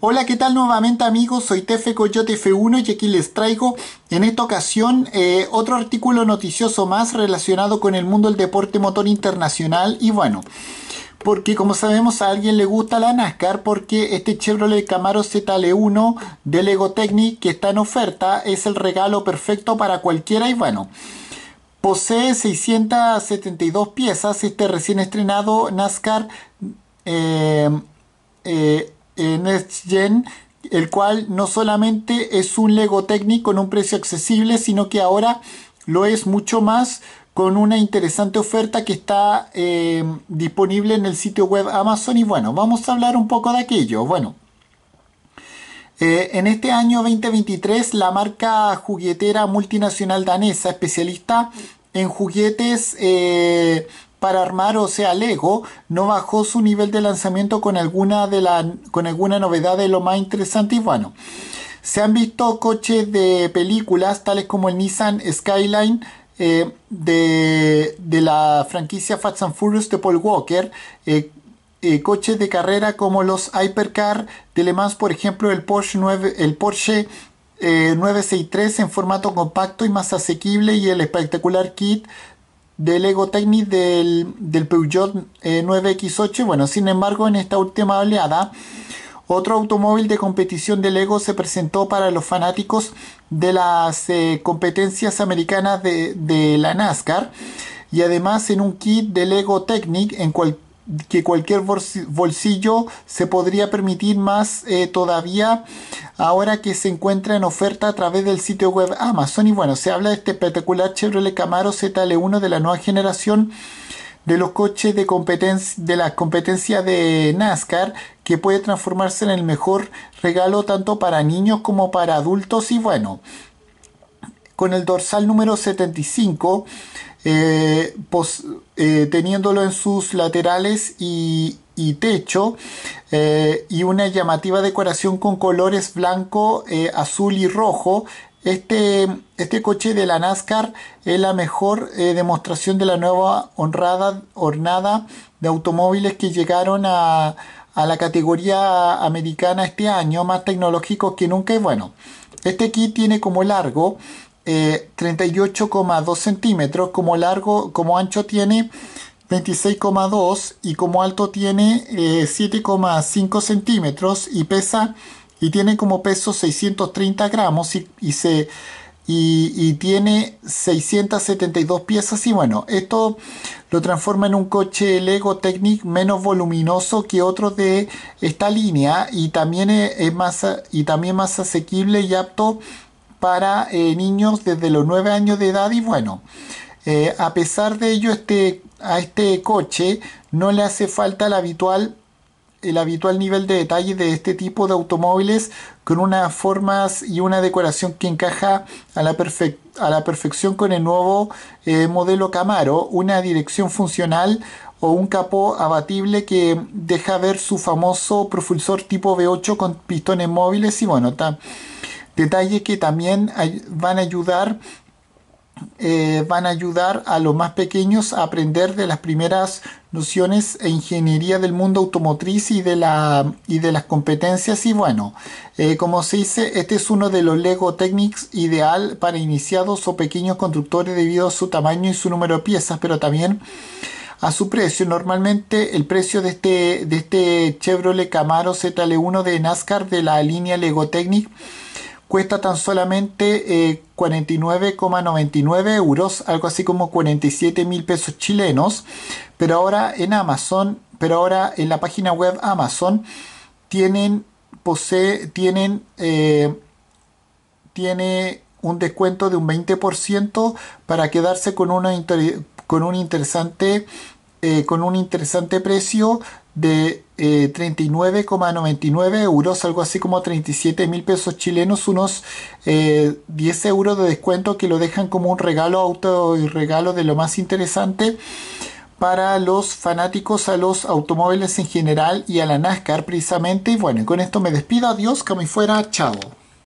Hola, ¿qué tal nuevamente amigos? Soy Tefe Coyote F1 y aquí les traigo en esta ocasión eh, otro artículo noticioso más relacionado con el mundo del deporte motor internacional y bueno, porque como sabemos a alguien le gusta la NASCAR porque este Chevrolet Camaro ZL1 de Lego Technic que está en oferta es el regalo perfecto para cualquiera y bueno. Posee 672 piezas este recién estrenado NASCAR eh, eh, eh, Next Gen, el cual no solamente es un Lego Technic con un precio accesible, sino que ahora lo es mucho más con una interesante oferta que está eh, disponible en el sitio web Amazon. Y bueno, vamos a hablar un poco de aquello. Bueno, eh, en este año 2023, la marca juguetera multinacional danesa, especialista en juguetes eh, para armar, o sea, Lego, no bajó su nivel de lanzamiento con alguna, de la, con alguna novedad de lo más interesante y bueno. Se han visto coches de películas, tales como el Nissan Skyline, eh, de, de, la franquicia Fast and Furious de Paul Walker, eh, eh, coches de carrera como los Hypercar de por ejemplo, el Porsche, 9, el Porsche 963 en formato compacto y más asequible y el espectacular kit del LEGO Technic del, Peugeot 9X8. Eh, bueno, sin embargo, en esta última oleada, otro automóvil de competición De LEGO se presentó para los fanáticos de las eh, competencias americanas de, de, la NASCAR. Y además en un kit de Lego Technic en, cual, que cualquier bolsillo se podría permitir más eh, todavía ahora que se encuentra en oferta a través del sitio web Amazon. Y bueno, se habla de este espectacular Chevrolet Camaro ZL1 de la nueva generación de los coches de, competencia, de la competencia de NASCAR que puede transformarse en el mejor regalo tanto para niños como para adultos. Y bueno, con el dorsal número 75 eh, eh, teniéndolo en sus laterales y, techo eh, y una llamativa decoración con colores blanco, azul y rojo. Este, este, coche de la NASCAR es la mejor demostración de la nueva honrada hornada de automóviles que llegaron a, a la categoría americana este año, más tecnológicos que nunca y bueno. Este kit tiene como largo 38,2 eh, centímetros, como largo, como ancho tiene 26,2 y como alto tiene 7,5 eh, centímetros y pesa y tiene como peso 630 gramos y, se y, tiene 672 piezas y bueno, esto lo transforma en un coche Lego Technic menos voluminoso que otro de esta línea y también es, más, y también más asequible y apto para eh, niños desde los 9 años de edad y bueno, eh, a pesar de ello este, a este coche no le hace falta el habitual, el habitual nivel de detalle de este tipo de automóviles con unas formas y una decoración que encaja a la, a la perfección con el nuevo eh, modelo Camaro, una dirección funcional o un capó abatible que deja ver su famoso propulsor tipo V8 con pistones móviles y bueno, está detalle que también van a ayudar eh, van a ayudar a los más pequeños a aprender de las primeras nociones e ingeniería del mundo automotriz y de, la, y de las competencias. Y bueno, eh, como se dice, este es uno de los Lego Technics ideal para iniciados o pequeños constructores debido a su tamaño y su número de piezas, pero también a su precio. Normalmente el precio de este, de este Chevrolet Camaro ZL1 de NASCAR de la línea Lego Technic cuesta tan solamente 49,99 eh, euros, algo así como 47 mil pesos chilenos. Pero ahora en Amazon, pero ahora en la página web Amazon tienen, posee, tienen, eh, tiene un descuento de un 20% para quedarse con, una con un interesante eh, con un interesante precio de 39,99 eh, euros, algo así como 37 mil pesos chilenos, unos 10 eh, euros de descuento que lo dejan como un regalo, auto y regalo de lo más interesante para los fanáticos a los automóviles en general y a la NASCAR precisamente. Y bueno, con esto me despido, adiós, que me fuera, chao.